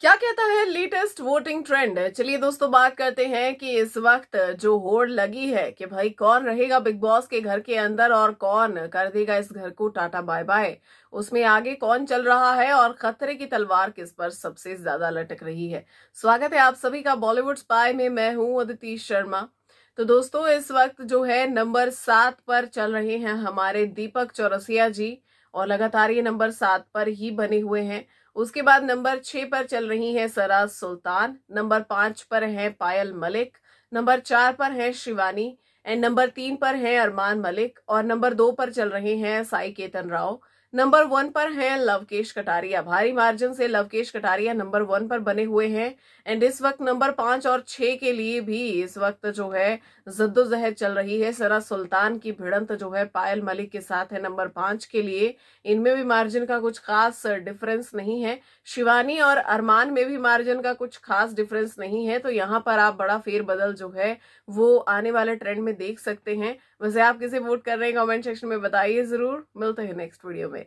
क्या कहता है लेटेस्ट वोटिंग ट्रेंड चलिए दोस्तों बात करते हैं कि इस वक्त जो होड़ लगी है कि भाई कौन रहेगा बिग बॉस के घर के अंदर और कौन कर देगा इस घर को टाटा बाय बाय उसमें आगे कौन चल रहा है और खतरे की तलवार किस पर सबसे ज्यादा लटक रही है स्वागत है आप सभी का बॉलीवुड स्पाई में मैं हूं अदिति शर्मा तो दोस्तों इस वक्त जो है नंबर सात पर चल रहे हैं हमारे दीपक चौरसिया जी और लगातार ये नंबर सात पर ही बने हुए हैं उसके बाद नंबर छह पर चल रही है सराज सुल्तान नंबर पांच पर है पायल मलिक नंबर चार पर है शिवानी एंड नंबर तीन पर है अरमान मलिक और नंबर दो पर चल रहे हैं साई केतन राव नंबर वन पर हैं लवकेश कटारिया भारी मार्जिन से लवकेश कटारिया नंबर वन पर बने हुए हैं एंड इस वक्त नंबर पांच और छह के लिए भी इस वक्त जो है जद्दोजहद चल रही है सरा सुल्तान की भिड़ंत जो है पायल मलिक के साथ है नंबर पांच के लिए इनमें भी मार्जिन का कुछ खास डिफरेंस नहीं है शिवानी और अरमान में भी मार्जिन का कुछ खास डिफरेंस नहीं है तो यहाँ पर आप बड़ा फेरबदल जो है वो आने वाले ट्रेंड में देख सकते हैं वैसे आप किसे वोट कर रहे हैं कॉमेंट सेक्शन में बताइए जरूर मिलते हैं नेक्स्ट वीडियो में